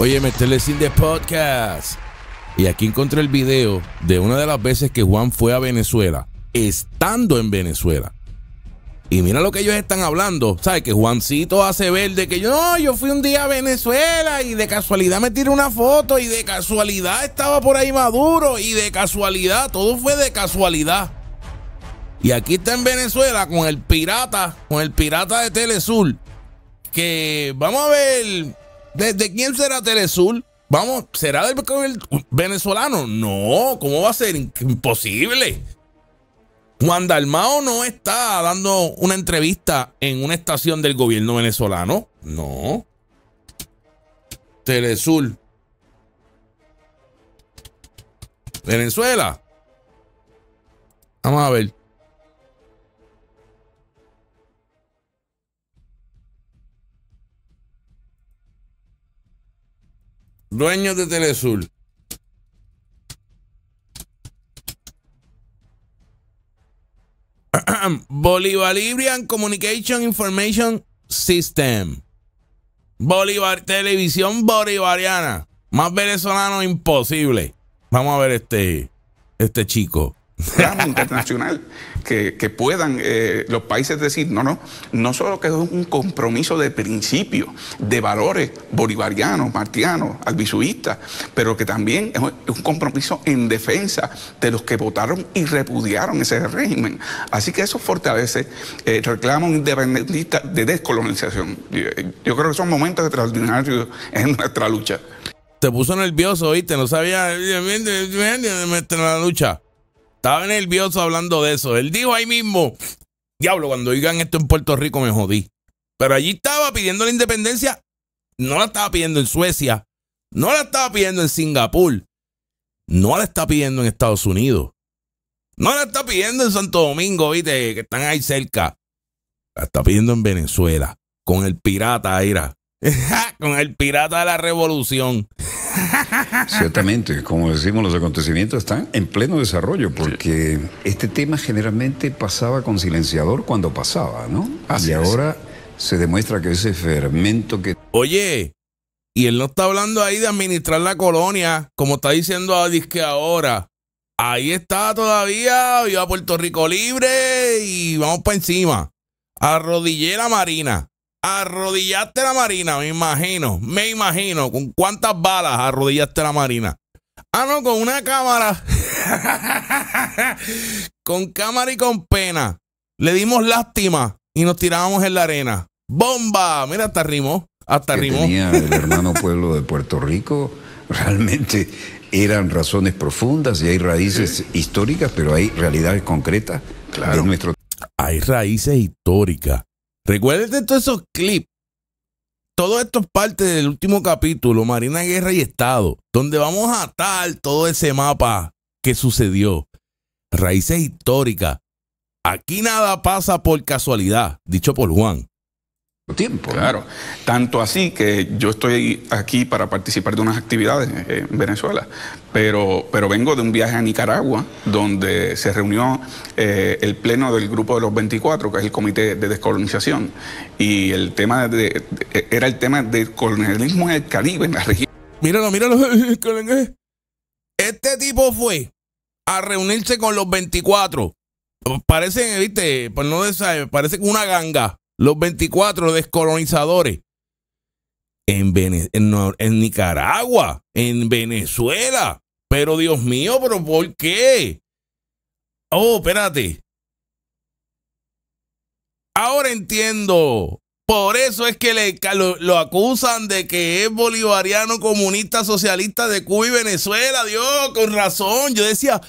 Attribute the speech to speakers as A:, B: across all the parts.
A: Oye, estoy de podcast. Y aquí encontré el video de una de las veces que Juan fue a Venezuela, estando en Venezuela. Y mira lo que ellos están hablando. ¿Sabes? Que Juancito hace ver de que yo, yo fui un día a Venezuela y de casualidad me tiré una foto y de casualidad estaba por ahí Maduro y de casualidad, todo fue de casualidad. Y aquí está en Venezuela con el pirata, con el pirata de Telesur. Que vamos a ver ¿Desde quién será Telesur? Vamos, ¿será del venezolano? No, ¿cómo va a ser? Imposible. Juan Dalmao no está dando una entrevista en una estación del gobierno venezolano. No. Telesur. Venezuela. Vamos a ver. dueños de Telesur. Bolivarian Communication Information System. Bolívar, televisión bolivariana. Más venezolano imposible. Vamos a ver este, este chico.
B: Plan internacional, que, puedan los países decir, no, no, no solo que es un compromiso de principio, de valores bolivarianos, martianos, albisuistas, pero que también es un compromiso en defensa de los que votaron y repudiaron ese régimen. Así que eso fortalece el reclamo independentista de descolonización. Yo, creo que son momentos extraordinarios en nuestra lucha. Te puso nervioso, oíste, no sabía, me
A: la lucha. Estaba nervioso hablando de eso. Él dijo ahí mismo, diablo, cuando oigan esto en Puerto Rico me jodí. Pero allí estaba pidiendo la independencia. No la estaba pidiendo en Suecia. No la estaba pidiendo en Singapur. No la está pidiendo en Estados Unidos. No la está pidiendo en Santo Domingo, viste, que están ahí cerca. La está pidiendo en Venezuela. Con el pirata, Aira. con el pirata
B: de la revolución. Ciertamente, como decimos, los acontecimientos están en pleno desarrollo, porque este tema generalmente pasaba con silenciador cuando pasaba, ¿no? y ahora se demuestra que ese fermento que...
A: Oye, y él no está hablando ahí de administrar la colonia, como está diciendo Adis que ahora. Ahí está todavía, viva Puerto Rico libre y vamos para encima. Arrodillé la Marina. Arrodillaste la marina, me imagino. Me imagino. ¿Con cuántas balas arrodillaste la marina? Ah, no, con una cámara. con cámara y con pena. Le dimos lástima y nos tirábamos en la arena. ¡Bomba! Mira, hasta rimó. Hasta rimó. Tenía el
B: hermano pueblo de Puerto Rico. Realmente eran razones profundas y hay raíces históricas, pero hay realidades concretas claro. nuestro. Hay raíces
A: históricas Recuérdate todos esos clips. Todo esto es parte del último capítulo, Marina Guerra y Estado, donde vamos a atar todo ese mapa que sucedió. Raíces históricas. Aquí nada pasa por casualidad, dicho por Juan tiempo.
B: Claro, tanto así que yo estoy aquí para participar de unas actividades eh, en Venezuela, pero, pero vengo de un viaje a Nicaragua, donde se reunió eh, el pleno del Grupo de los 24, que es el Comité de Descolonización, y el tema de, e, era el tema del colonialismo en el Caribe, en la región. Míralo, míralo. Este tipo fue
A: a reunirse con los 24. Parecen, viste, pues no sabe, parece una ganga los 24 descolonizadores. En, en, Nicaragua, en Venezuela. Pero Dios mío, pero ¿por qué? Oh, espérate. Ahora entiendo. Por eso es que le, lo, acusan de que es bolivariano, comunista, socialista de Cuba y Venezuela. Dios, con razón. Yo decía,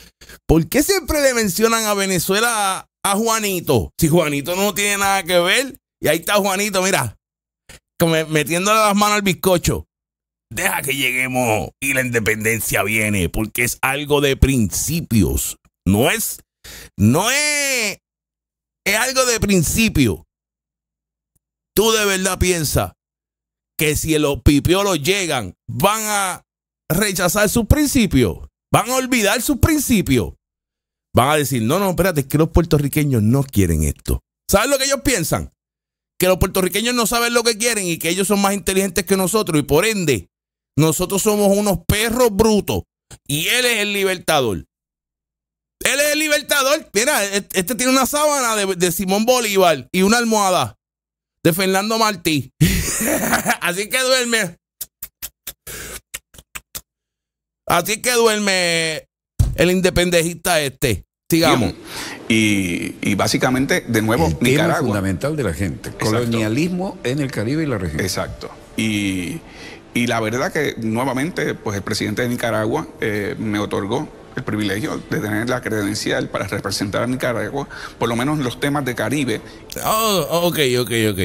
A: ¿por qué siempre le mencionan a Venezuela a Juanito? Si Juanito no tiene nada que ver. Y ahí está Juanito, mira, metiéndole las manos al bizcocho. Deja que lleguemos y la independencia viene, porque es algo de principios. No es, no es, es algo de principio. Tú de verdad piensas que si los pipiolos llegan, van a rechazar sus principios, van a olvidar sus principios. Van a decir, no, no, espérate, es que los puertorriqueños no quieren esto. ¿Sabes lo que ellos piensan? que los puertorriqueños no saben lo que quieren y que ellos son más inteligentes que nosotros y por ende nosotros somos unos perros brutos y él es el libertador. Él es el libertador. Mira, e-, este tiene una sábana de, Simón Bolívar y una almohada de Fernando Martí. Así que duerme.
B: Así que duerme el independejista este digamos Y, básicamente, de nuevo, Nicaragua. fundamental de la gente. Colonialismo en el Caribe y la región. Exacto. Y, la verdad que nuevamente, pues el presidente de Nicaragua eh, me otorgó el privilegio de tener la credencial para representar a Nicaragua, por lo menos en los temas de Caribe.
A: Oh, ok, ok, ok.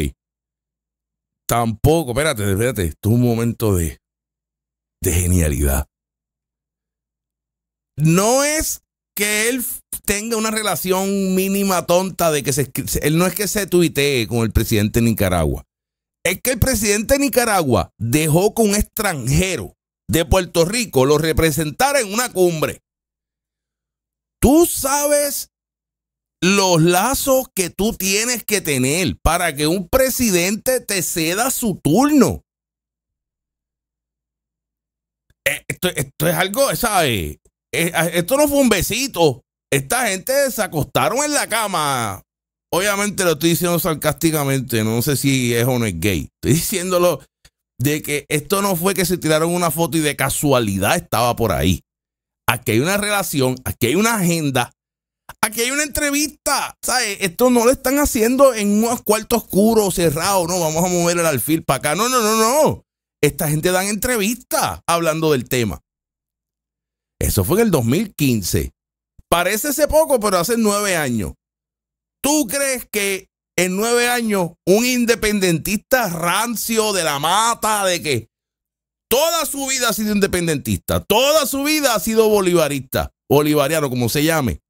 A: Tampoco, espérate, espérate, esto un momento de, de genialidad. No es que él tenga una relación mínima tonta de que se, él no es que se tuitee con el presidente de Nicaragua. Es que el presidente de Nicaragua dejó que un extranjero de Puerto Rico lo representara en una cumbre. Tú sabes los lazos que tú tienes que tener para que un presidente te ceda su turno. Eh, esto, es algo, ¿sabes? Eh, ah, esto no fue un besito. Esta gente se acostaron en la cama. Obviamente lo estoy diciendo sarcásticamente, no sé si es o no es gay. Estoy diciéndolo de que esto no fue que se tiraron una foto y de casualidad estaba por ahí. Aquí hay una relación, aquí hay una agenda, aquí hay una entrevista. ¿Sabes? Esto no lo están haciendo en un cuarto oscuro cerrado, no, vamos a mover el alfil para acá. No, no, no, no. Esta gente dan entrevistas hablando del tema. Eso fue en el 2015. Parece hace poco, pero hace nueve años. ¿Tú crees que en nueve años un independentista rancio de la mata, de que toda su vida ha sido independentista, toda su vida ha sido bolivarista, bolivariano, como se llame,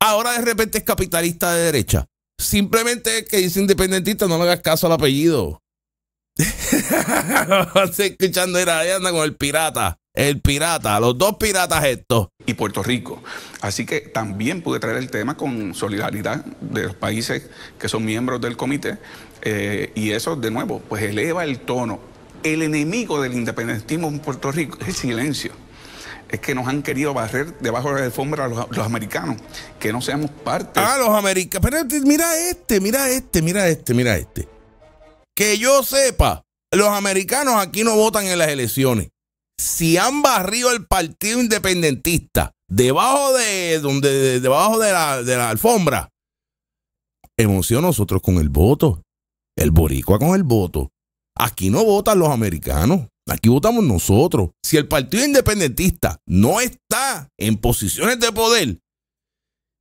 A: ahora de repente es capitalista de derecha? Simplemente que dice independentista, no le hagas caso al apellido. Estoy
B: escuchando, era, anda con el pirata el pirata, los dos piratas estos. Y Puerto Rico. Así que también pude traer el tema con solidaridad de los países que son miembros del comité. Eh, y eso, de nuevo, pues eleva el tono. El enemigo del independentismo en Puerto Rico es el silencio. Es que nos han querido barrer debajo de la alfombra a los, los americanos, que no seamos parte. Ah, los americanos. Pero este, mira este, mira
A: este, mira este, mira este. Que yo sepa, los americanos aquí no votan en las elecciones si han barrido el partido independentista debajo de donde debajo de la, de la alfombra, nosotros con el voto, el boricua con el voto. Aquí no votan los americanos, aquí votamos nosotros. Si el partido independentista no está en posiciones de poder,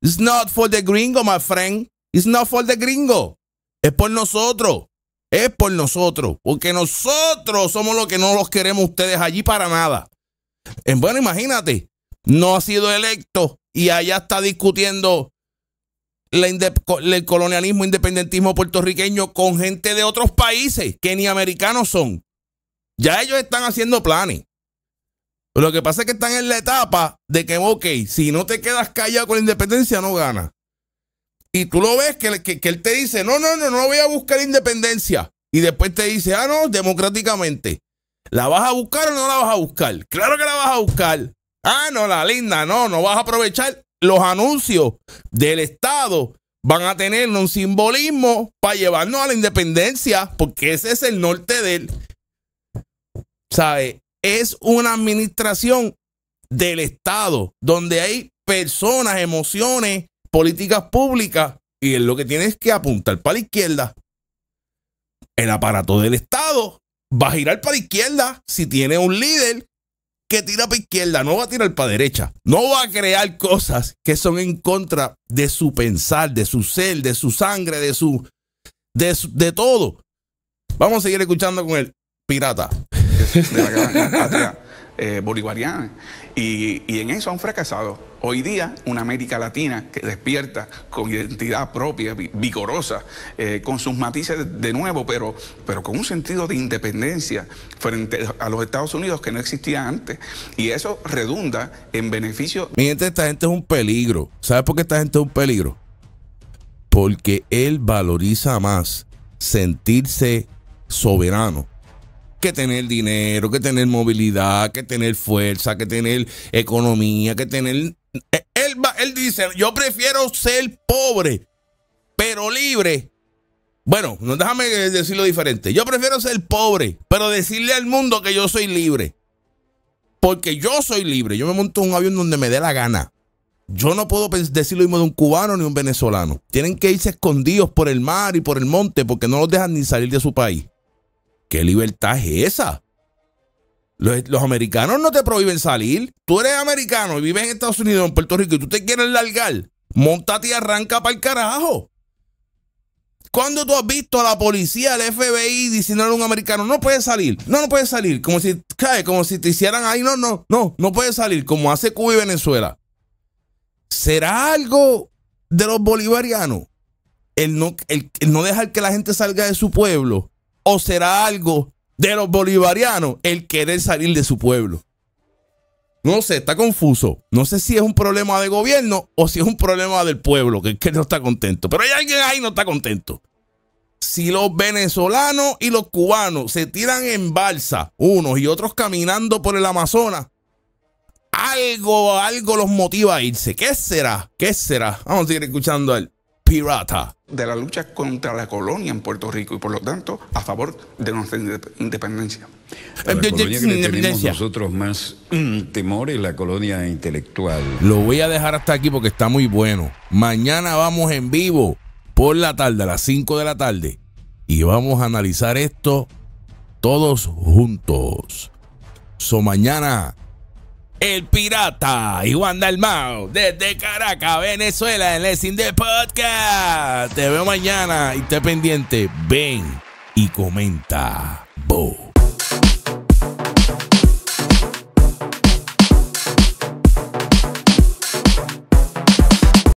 A: it's not for the gringo, my friend, it's not for the gringo, es por nosotros es por nosotros, porque nosotros somos los que no los queremos ustedes allí para nada. Eh, bueno, imagínate, no ha sido electo y allá está discutiendo el colonialismo, independentismo puertorriqueño con gente de otros países que ni americanos son. Ya ellos están haciendo planes. lo que pasa es que están en la etapa de que, ok, si no te quedas callado con la independencia, no ganas y tú lo ves que, él te dice, no, no, no, no voy a buscar independencia. Y después te dice, ah, no, democráticamente. ¿La vas a buscar o no la vas a buscar? Claro que la vas a buscar. Ah, no, la linda, no, no vas a aprovechar. Los anuncios del Estado van a tener un simbolismo para llevarnos a la independencia, porque ese es el norte de él. ¿Sabe? Es una administración del Estado donde hay personas, emociones, políticas públicas y él lo que tienes que apuntar para la izquierda. El aparato del Estado va a girar para la izquierda si tiene un líder que tira para izquierda, no va a tirar para derecha. No va a crear cosas que son en contra de su pensar, de su ser, de su sangre, de su.
B: de, de todo. Vamos a seguir escuchando con el pirata. eh, bolivarianas. Y, en eso han fracasado. Hoy día, una América Latina que despierta con identidad propia, vigorosa, eh, con sus matices de nuevo, pero, pero con un sentido de independencia frente a los Estados Unidos que no existía antes. Y eso redunda en beneficio.
A: Mi esta gente es un peligro. ¿Sabes por qué esta gente es un peligro? Porque él valoriza más sentirse soberano que tener dinero, que tener movilidad, que tener fuerza, que tener economía, que tener... Eh, él, él dice, yo prefiero ser pobre, pero libre. Bueno, no déjame eh, decirlo diferente. Yo prefiero ser pobre, pero decirle al mundo que yo soy libre. Porque yo soy libre. Yo me monto en un avión donde me dé la gana. Yo no puedo decir lo mismo de un cubano ni un venezolano. Tienen que irse escondidos por el mar y por el monte porque no los dejan ni salir de su país. ¿Qué libertad es esa? Los, americanos no te prohíben salir. Tú eres americano y vives en Estados Unidos, en Puerto Rico, y tú te quieres largar. Montate y arranca para el carajo. ¿Cuándo tú has visto a la policía, al FBI, diciéndole a un americano, no puedes salir, no, no puedes salir? Como si, cae, como si te hicieran ahí, no, no, no, no puedes salir, como hace Cuba y Venezuela. ¿Será algo de los bolivarianos el no, el no dejar que la gente salga de su pueblo? o será algo de los bolivarianos el querer salir de su pueblo. No sé, está confuso. No sé si es un problema de gobierno o si es un problema del pueblo, que, que no está contento. Pero hay alguien ahí no está contento. Si los venezolanos y los cubanos se tiran en balsa, unos y otros caminando por el Amazonas, algo, algo los motiva a irse. ¿Qué será? ¿Qué será? Vamos a seguir escuchando al pirata
B: de la lucha contra la colonia en Puerto Rico y por lo tanto a favor de nuestra independencia. La eh, colonia que nosotros más mm, temor la colonia intelectual.
A: Lo voy a dejar hasta aquí porque está muy bueno. Mañana vamos en vivo por la tarde, a las 5 de la tarde, y vamos a analizar esto todos juntos. So mañana el Pirata y Juan Dalmao desde Caracas, Venezuela, en el de Podcast. Te veo mañana y pendiente. Ven y comenta. Bo.